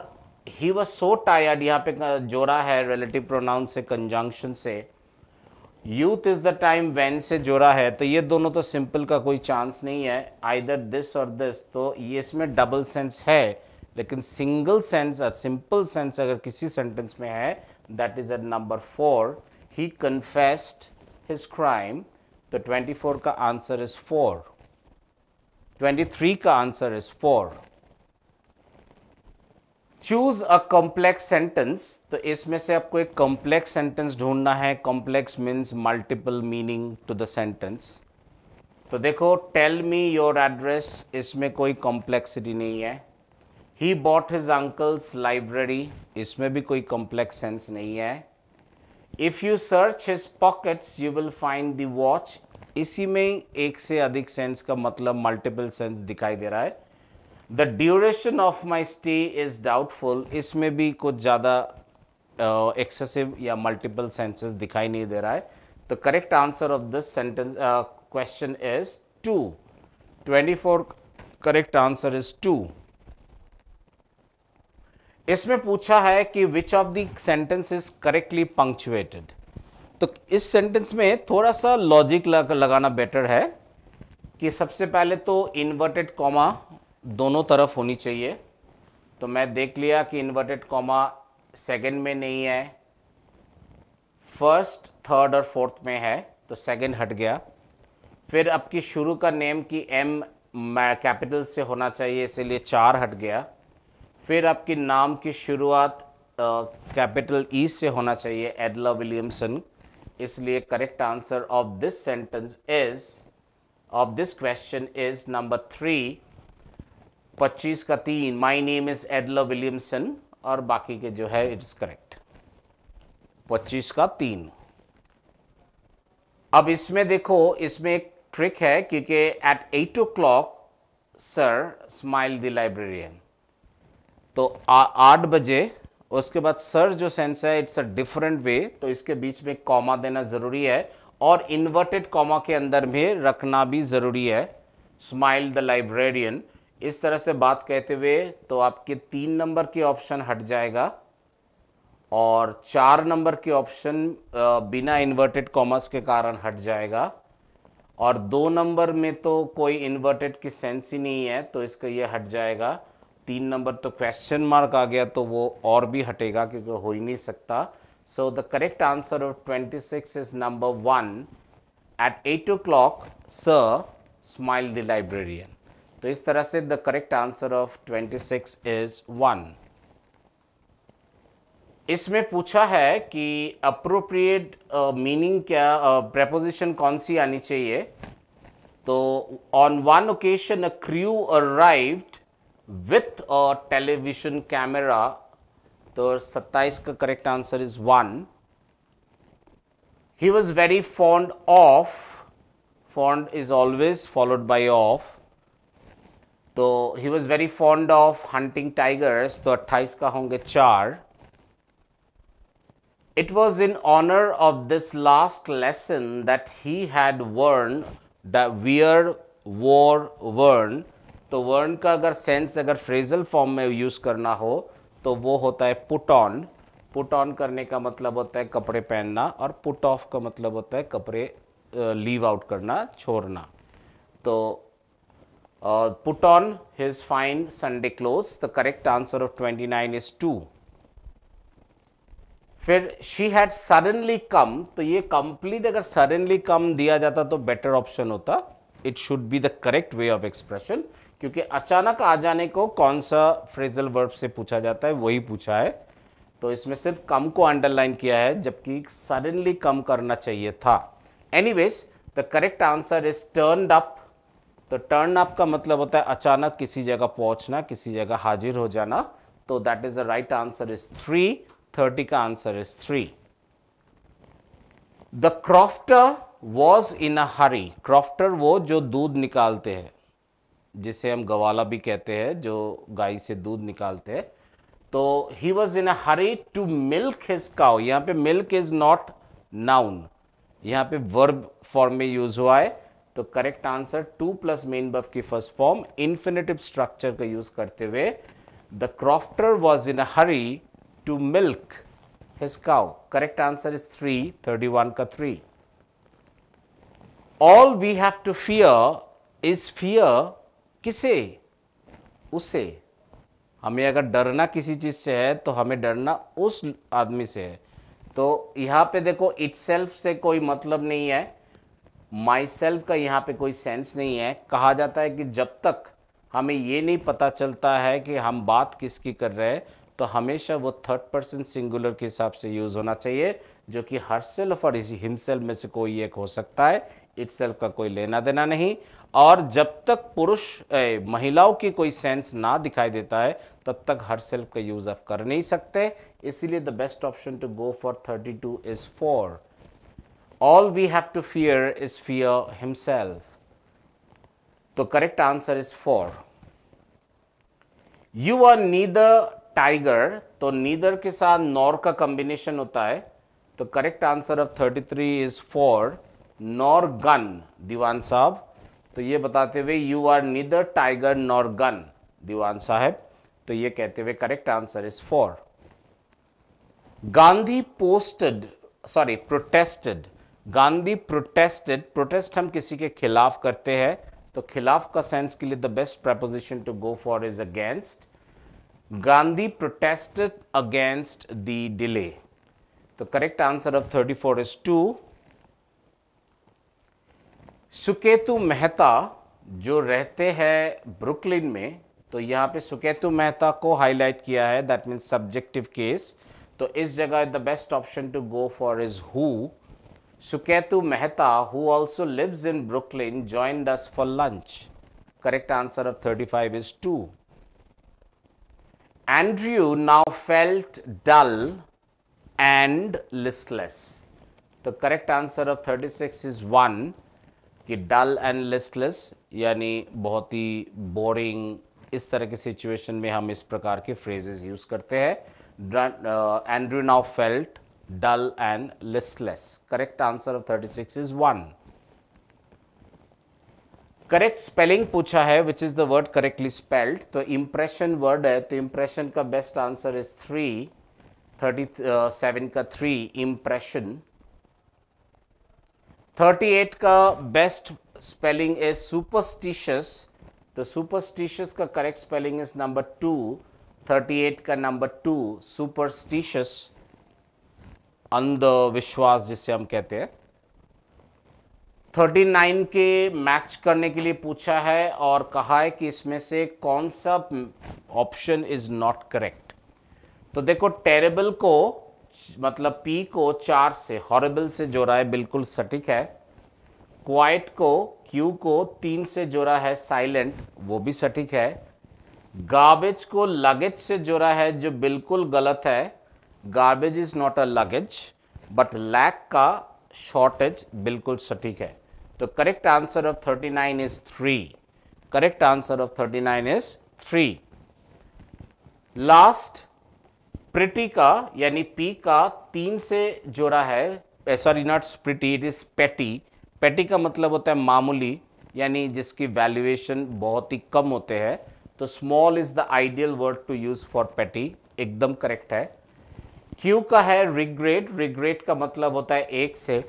S3: ही वॉज सो टायर्ड यहाँ पे जोड़ा है रिलेटिव प्रोनाउन से कंजंक्शन से youth is the time when से जोड़ा है तो ये दोनों तो सिंपल का कोई चांस नहीं है आइदर दिस और दिस तो ये इसमें डबल सेंस है लेकिन सिंगल सेंस और सिंपल सेंस अगर किसी सेंटेंस में है that is at number four he confessed his crime तो ट्वेंटी फोर का answer is four twenty three का answer is four choose a complex sentence तो इसमें से आपको एक कॉम्प्लेक्स सेंटेंस ढूंढना है complex means multiple meaning to the sentence तो देखो टेल मी योर एड्रेस इसमें कोई कॉम्प्लेक्सिटी नहीं है he bought his uncle's library इसमें भी कोई कॉम्प्लेक्स सेंस नहीं है if you search his pockets you will find the watch इसी में एक से अधिक सेंस का मतलब मल्टीपल सेंस दिखाई दे रहा है the duration of my stay is doubtful इसमें भी कुछ ज़्यादा एक्सेसिव या मल्टीपल सेंसेस दिखाई नहीं दे रहा है तो correct answer of this sentence question is two twenty four correct answer is two इसमें पूछा है कि which of the sentence is correctly punctuated तो इस सेंटेंस में थोड़ा सा लॉजिक लगाना बेटर है कि सबसे पहले तो इन्वर्टेड कॉमा दोनों तरफ होनी चाहिए तो मैं देख लिया कि इन्वर्टेड कॉमा सेकेंड में नहीं है फर्स्ट थर्ड और फोर्थ में है तो सेकेंड हट गया फिर आपकी शुरू का नेम की एम कैपिटल से होना चाहिए इसीलिए चार हट गया फिर आपकी नाम की शुरुआत कैपिटल ई e से होना चाहिए एडला विलियमसन इसलिए correct answer of this sentence is of this question is number three पच्चीस का तीन my name is Adela Williamson और बाकी के जो है इट्स करेक्ट पच्चीस का तीन अब इसमें देखो इसमें एक ट्रिक है क्योंकि at eight o'clock sir smile the librarian तो आठ बजे उसके बाद सर जो सेंस है इट्स अ डिफरेंट वे तो इसके बीच में कॉमा देना ज़रूरी है और इन्वर्टेड कॉमा के अंदर में रखना भी ज़रूरी है स्माइल द लाइब्रेरियन इस तरह से बात कहते हुए तो आपके तीन नंबर के ऑप्शन हट जाएगा और चार नंबर के ऑप्शन बिना इन्वर्टेड कॉमर्स के कारण हट जाएगा और दो नंबर में तो कोई इन्वर्टेड की सेंस ही नहीं है तो इसका ये हट जाएगा तीन नंबर तो क्वेश्चन मार्क आ गया तो वो और भी हटेगा क्योंकि हो ही नहीं सकता so the correct answer of twenty six is number one at eight o'clock sir smile the librarian तो इस तरह से the correct answer of 26 is one इसमें पूछा है कि अप्रोप्रिएट मीनिंग uh, क्या प्रपोजिशन uh, कौन सी आनी चाहिए तो on one occasion a crew arrived with a television camera तो 27 का correct answer is one he was very fond of fond is always followed by of तो he was very fond of hunting tigers तो 28 का होंगे चार it was in honour of this last lesson that he had worn the wear wore worn तो worn का अगर sense अगर phrasal form में यूज़ करना हो तो वो होता है पुट ऑन पुट ऑन करने का मतलब होता है कपड़े पहनना और पुट ऑफ का मतलब होता है कपड़े लीव आउट करना छोड़ना तो uh, put on his fine Sunday clothes. The correct answer of 29 is 2. फिर शी हैड सडनली कम तो ये कंप्लीट अगर सडनली कम दिया जाता तो बेटर ऑप्शन होता it should be the correct way of expression क्योंकि अचानक आ जाने को कौन सा फ्रेजल वर्ब से पूछा जाता है वही पूछा है तो इसमें सिर्फ कम को अंडरलाइन किया है जबकि सडनली कम करना चाहिए था anyways the correct answer is turned up तो टर्न अप का मतलब होता है अचानक किसी जगह पहुंचना किसी जगह हाजिर हो जाना तो that is the right answer is three thirty का answer is three the crofter was in a hurry crofter वो जो दूध निकालते हैं जिसे हम गवाला भी कहते हैं जो गाय से दूध निकालते हैं तो he was in a hurry to milk his cow यहाँ पे मिल्क इज नॉट नाउन यहाँ पे वर्ब फॉर्म में यूज हुआ है तो correct answer to plus main verb की फर्स्ट फॉर्म इन्फिनेटिव स्ट्रक्चर का यूज करते हुए the crofter was in hurry to milk his cow correct answer is three thirty one का three all we have to fear is fear किसे उसे हमें अगर डरना किसी चीज से है तो हमें डरना उस आदमी से है तो यहां पे देखो इट से कोई मतलब नहीं है माई सेल्फ का यहाँ पे कोई सेंस नहीं है कहा जाता है कि जब तक हमें ये नहीं पता चलता है कि हम बात किसकी कर रहे हैं तो हमेशा वो थर्ड पर्सन सिंगुलर के हिसाब से यूज़ होना चाहिए जो कि हर सेल्फ और हिमसेल्फ में से कोई एक हो सकता है इट सेल्फ का कोई लेना देना नहीं और जब तक पुरुष महिलाओं की कोई सेंस ना दिखाई देता है तब तक हर सेल्फ का यूज़ आप कर नहीं सकते इसीलिए the best option to go for thirty two is four all we have to fear is fear himself तो correct answer is four you are neither tiger तो नीदर के साथ नॉर का कॉम्बिनेशन होता है तो correct answer of thirty three is four nor gun Diwan Sahab तो ये बताते हुए you are neither tiger nor gun Diwan Sahab तो ये कहते हुए correct answer is four Gandhi posted sorry protested Gandhi protested protest हम किसी के खिलाफ करते हैं तो खिलाफ का सेंस के लिए the best preposition to go for is against Gandhi protested against the delay तो correct answer of 34 is two Suketu Mehta जो रहते हैं ब्रुकलिन में तो यहां पे सुकेतु मेहता को हाईलाइट किया है दैट मीन सब्जेक्टिव केस तो इस जगह the best option to go for is who Suketu Mehta, who also lives in Brooklyn, joined us for lunch. Correct answer of 35 is 2. Andrew now felt dull and listless. The correct answer of 36 is 1 कि dull and listless यानी बहुत ही boring इस तरह के situation में हम इस प्रकार के फ्रेजेस यूज़ करते हैं Andrew now felt dull and listless. Correct answer of 36 is 1. Correct spelling पूछा है which is the word correctly spelled तो इम्प्रेशन वर्ड है तो इम्प्रेशन का best answer is three thirty seven का थ्री इम्प्रेशन थर्टी एट का best spelling is superstitious तो superstitious का correct spelling is number two thirty eight का number two superstitious अंधविश्वास जिसे हम कहते हैं थर्टी नाइन के मैच करने के लिए पूछा है और कहा है कि इसमें से कौन सा ऑप्शन इज नॉट करेक्ट तो देखो टेरेबल को मतलब पी को चार से हॉरेबल से जोड़ा है बिल्कुल सटीक है क्वाइट को क्यू को तीन से जोड़ा है साइलेंट वो भी सटीक है गार्बेज को लगेज से जोड़ा है जो बिल्कुल गलत है garbage is not a luggage but lack का शॉर्टेज बिल्कुल सटीक है तो correct answer of 39 is three correct answer of 39 is three last pretty का यानी पी का तीन से जोड़ा है sorry not pretty it is petty petty का मतलब होता है मामूली यानी जिसकी वैल्यूएशन बहुत ही कम होते हैं तो small is the ideal word to use for petty एकदम करेक्ट है क्यू का है रिग्रेट रिग्रेट का मतलब होता है एक से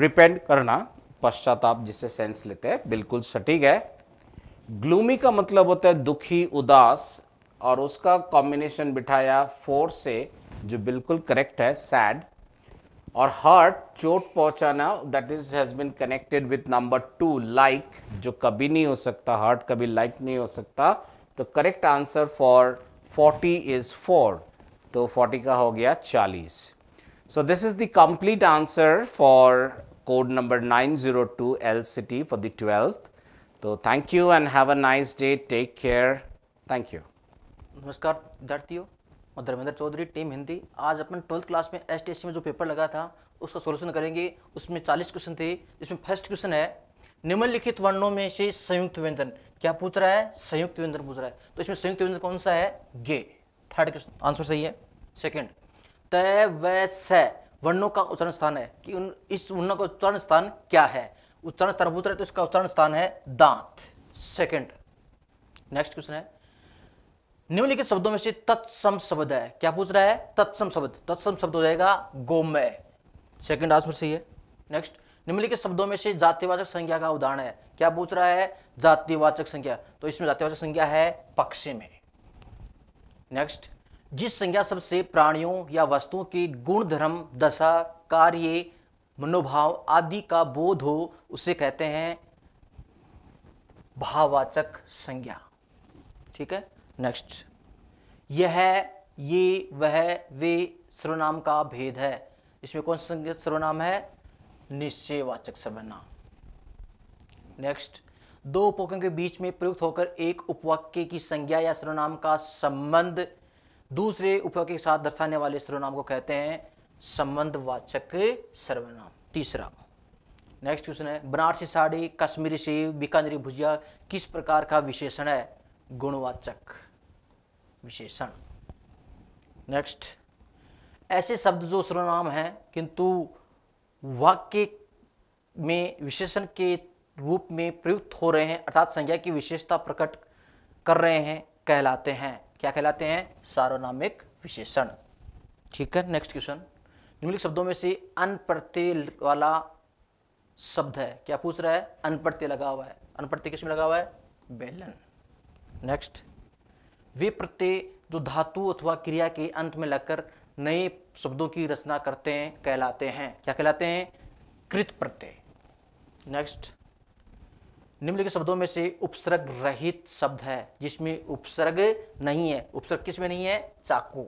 S3: रिपेंड करना पश्चाताप जिसे सेंस लेते हैं बिल्कुल सटीक है ग्लूमी का मतलब होता है दुखी उदास और उसका कॉम्बिनेशन बिठाया फोर से जो बिल्कुल करेक्ट है सैड और हर्ट चोट पहुंचाना that is has been connected with number two like जो कभी नहीं हो सकता हर्ट कभी लाइक like नहीं हो सकता तो करेक्ट आंसर फॉर 40 इज 4 तो 40 का हो गया 40 so this is the complete answer for code number 902 L city for the twelfth तो thank you and have a nice day take care thank you
S4: नमस्कार विद्यार्थियों और धर्मेंद्र चौधरी टीम हिंदी आज अपन ट्वेल्थ क्लास में एस टी में जो पेपर लगा था उसका सोल्यूशन करेंगे उसमें 40 क्वेश्चन थे इसमें फर्स्ट क्वेश्चन है निम्नलिखित वर्णों में से संयुक्त व्यंजन क्या पूछ रहा है संयुक्त व्यंजन पूछ रहा है तो इसमें संयुक्त व्यंजन कौन सा है गे थर्ड क्वेश्चन आंसर सही है सेकंड तय व स वर्णों का उच्चारण स्थान है कि उन इस वर्णों का उच्चारण स्थान क्या है उच्चारण स्थान पूछ रहा है तो इसका उच्चारण स्थान है दांत सेकंड नेक्स्ट क्वेश्चन है निम्नलिखित शब्दों में से तत्सम शब्द है क्या पूछ रहा है तत्सम शब्द तत्सम शब्द हो जाएगा गोमय सेकेंड आंसर सही है नेक्स्ट निम्नलिखित शब्दों में से जातिवाचक संख्या का उदाहरण है क्या पूछ रहा है जातिवाचक संख्या तो इसमें जातिवाचक संख्या है पक्षे में नेक्स्ट जिस संज्ञा शब्द से प्राणियों या वस्तुओं के गुण धर्म दशा कार्य मनोभाव आदि का बोध हो उसे कहते हैं भाववाचक संज्ञा ठीक है नेक्स्ट यह ये वह वे सर्वनाम का भेद है इसमें कौन सा सर्वनाम है निश्चयवाचक सर्वनाम नेक्स्ट दो उपवाक्यों के बीच में प्रयुक्त होकर एक उपवाक्य की संज्ञा या सर्वनाम का संबंध दूसरे उपवाक्य के साथ दर्शाने वाले सर्वनाम को कहते हैं संबंधवाचक सर्वनाम तीसरा नेक्स्ट क्वेश्चन है बनारसी साड़ी कश्मीरी सेव बीकानेरी भुजिया किस प्रकार का विशेषण है गुणवाचक विशेषण नेक्स्ट ऐसे शब्द जो सर्वनाम हैं किंतु वाक्य में विशेषण के रूप में प्रयुक्त हो रहे हैं अर्थात संज्ञा की विशेषता प्रकट कर रहे हैं कहलाते हैं क्या कहलाते हैं सार्वनामिक विशेषण ठीक है नेक्स्ट क्वेश्चन निम्नलिखित शब्दों में से अनप्रत्यय वाला शब्द है क्या पूछ रहा है अनप्रत्यय लगा हुआ है अनप्रत्यय किसमें लगा हुआ है बेलन नेक्स्ट वे प्रत्यय जो धातु अथवा क्रिया के अंत में लगकर नए शब्दों की रचना करते हैं कहलाते हैं क्या कहलाते हैं कृत प्रत्यय नेक्स्ट निम्नलिखित शब्दों में से उपसर्ग रहित शब्द है जिसमें उपसर्ग नहीं है उपसर्ग किस में नहीं है चाकू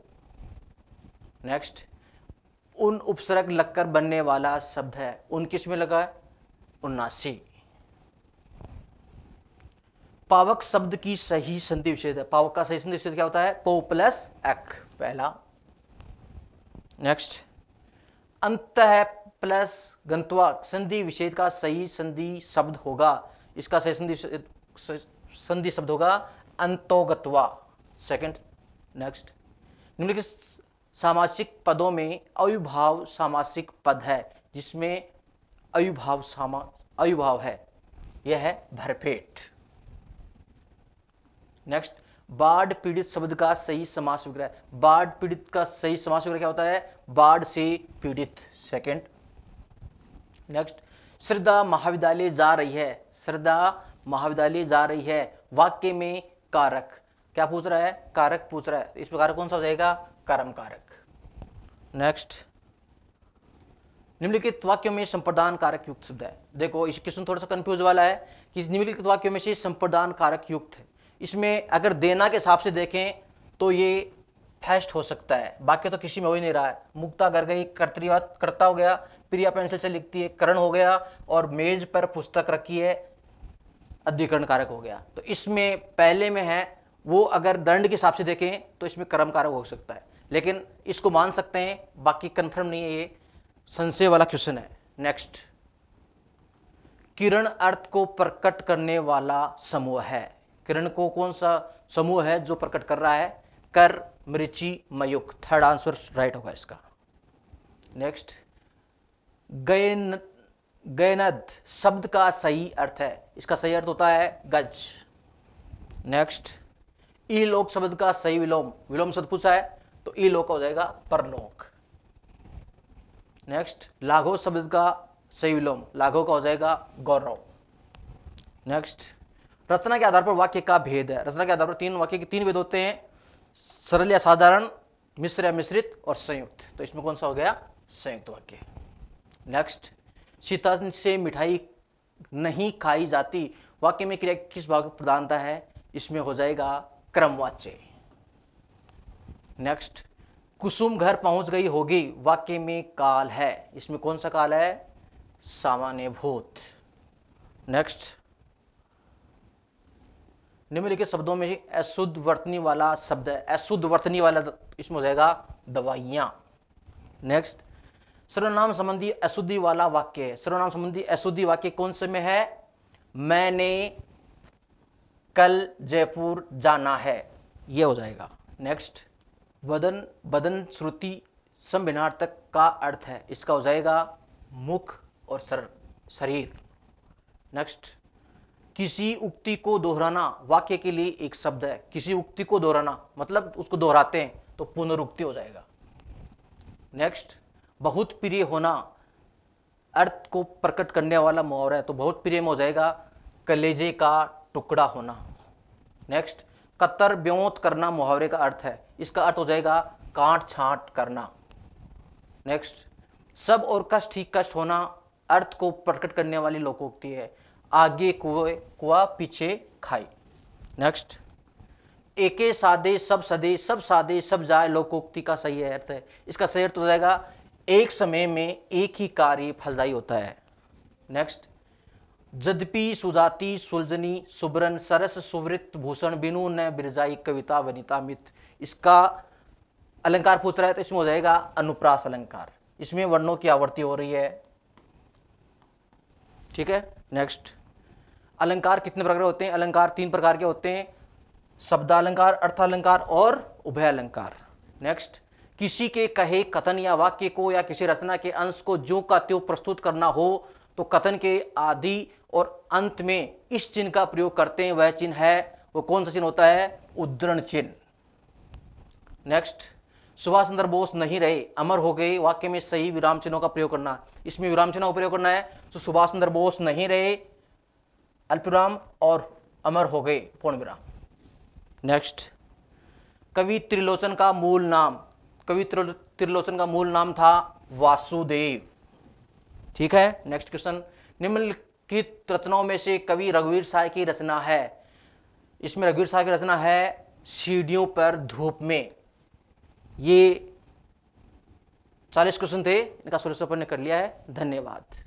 S4: नेक्स्ट उन उपसर्ग लगकर बनने वाला शब्द है उन किस में लगा है उन्नासी पावक शब्द की सही संधि विच्छेद है पावक का सही संधि विच्छेद क्या होता है पो प्लस एक पहला नेक्स्ट अंत है प्लस गंतवा संधि विषेद का सही संधि शब्द होगा इसका सही संधि संधि शब्द होगा अंतोगत्वा सेकंड नेक्स्ट निम्नलिखित सामासिक पदों में अयुभाव सामासिक पद है जिसमें अयुभाव सामा अयुभाव है यह है भरपेट नेक्स्ट बाढ़ पीड़ित शब्द का सही समास विग्रह बाढ़ पीड़ित का सही समास विग्रह क्या होता है बाढ़ से पीड़ित सेकंड नेक्स्ट श्रद्धा महाविद्यालय जा रही है श्रद्धा महाविद्यालय जा रही है वाक्य में कारक क्या पूछ रहा है कारक पूछ रहा है इस प्रकार कौन सा हो जाएगा कर्म कारक नेक्स्ट निम्नलिखित वाक्यों में संप्रदान कारक युक्त शब्द है देखो इस क्वेश्चन थोड़ा सा कंफ्यूज वाला है कि निम्नलिखित वाक्यों में से संप्रदान कारक युक्त है इसमें अगर देना के हिसाब से देखें तो ये फैस्ट हो सकता है बाकी तो किसी में हो ही नहीं रहा है मुक्ता कर गई कर्तवा करता हो गया प्रिया पेंसिल से लिखती है करण हो गया और मेज पर पुस्तक रखी है अधिकरण कारक हो गया तो इसमें पहले में है वो अगर दंड के हिसाब से देखें तो इसमें कर्म कारक हो सकता है लेकिन इसको मान सकते हैं बाकी कन्फर्म नहीं है ये संशय वाला क्वेश्चन है नेक्स्ट किरण अर्थ को प्रकट करने वाला समूह है किरण को कौन सा समूह है जो प्रकट कर रहा है कर मृचि मयुक थर्ड आंसर राइट होगा इसका नेक्स्ट गयन गयनद शब्द का सही अर्थ है इसका सही अर्थ होता है गज नेक्स्ट ई लोक शब्द का सही विलोम विलोम शब्द पूछा है तो ई लोक हो जाएगा परलोक नेक्स्ट लाघो शब्द का सही विलोम लाघो का हो जाएगा गौरव नेक्स्ट रचना के आधार पर वाक्य का भेद है रचना के आधार पर तीन वाक्य के तीन भेद होते हैं सरल या साधारण मिश्र या मिश्रित और संयुक्त तो इसमें कौन सा हो गया संयुक्त वाक्य नेक्स्ट सीता से मिठाई नहीं खाई जाती वाक्य में क्रिया किस भाग प्रधानता है इसमें हो जाएगा क्रमवाच्य नेक्स्ट कुसुम घर पहुंच गई होगी वाक्य में काल है इसमें कौन सा काल है सामान्य भूत नेक्स्ट निम्नलिखित शब्दों में अशुद्ध वर्तनी वाला शब्द है अशुद्ध वर्तनी वाला इसमें हो जाएगा दवाइयाँ नेक्स्ट सर्वनाम संबंधी अशुद्धि वाला वाक्य सर्वनाम संबंधी अशुद्धि वाक्य कौन से में है मैंने कल जयपुर जाना है यह हो जाएगा नेक्स्ट वदन बदन श्रुति संभिनार्थक का अर्थ है इसका हो जाएगा मुख और सर शरीर नेक्स्ट किसी उक्ति को दोहराना वाक्य के लिए एक शब्द है किसी उक्ति को दोहराना मतलब उसको दोहराते हैं तो पुनरुक्ति हो जाएगा नेक्स्ट बहुत प्रिय होना अर्थ को प्रकट करने वाला मुहावरा है तो बहुत प्रिय में हो जाएगा कलेजे का टुकड़ा होना नेक्स्ट कतर ब्योत करना मुहावरे का अर्थ है इसका अर्थ हो जाएगा काट छांट करना नेक्स्ट सब और कष्ट ही कष्ट होना अर्थ को प्रकट करने वाली लोकोक्ति है आगे कुए कुआ पीछे खाई नेक्स्ट एके सादे सब सदे सब सादे सब जाए लोकोक्ति का सही अर्थ है इसका सही अर्थ हो जाएगा एक समय में एक ही कार्य फलदायी होता है नेक्स्ट जदपि सुजाति सुलझनी सुब्रन सरस सुवृत भूषण बिनु न बिरजाई कविता वनिता मित इसका अलंकार पूछ रहा है तो इसमें हो जाएगा अनुप्रास अलंकार इसमें वर्णों की आवृत्ति हो रही है ठीक है नेक्स्ट अलंकार कितने प्रकार के होते हैं अलंकार तीन प्रकार के होते हैं शब्दालंकार अर्थालंकार और उभय अलंकार नेक्स्ट किसी के कहे कथन या वाक्य को या किसी रचना के अंश को जो का त्यो प्रस्तुत करना हो तो कथन के आदि और अंत में इस चिन्ह का प्रयोग करते हैं वह चिन्ह है वो कौन सा चिन्ह होता है उद्धरण चिन्ह नेक्स्ट सुभाष चंद्र बोस नहीं रहे अमर हो गए वाक्य में सही विराम चिन्हों का प्रयोग करना इसमें विराम चिन्हों का प्रयोग करना है तो सुभाष चंद्र बोस नहीं रहे अल्पराम और अमर हो गए पूर्ण विराम नेक्स्ट कवि त्रिलोचन का मूल नाम कवि त्रिलोचन का मूल नाम था वासुदेव ठीक है नेक्स्ट क्वेश्चन निम्नलिखित रचनाओं में से कवि रघुवीर साय की रचना है इसमें रघुवीर साय की रचना है सीढ़ियों पर धूप में ये चालीस क्वेश्चन थे इनका सोल्यूशन ने कर लिया है धन्यवाद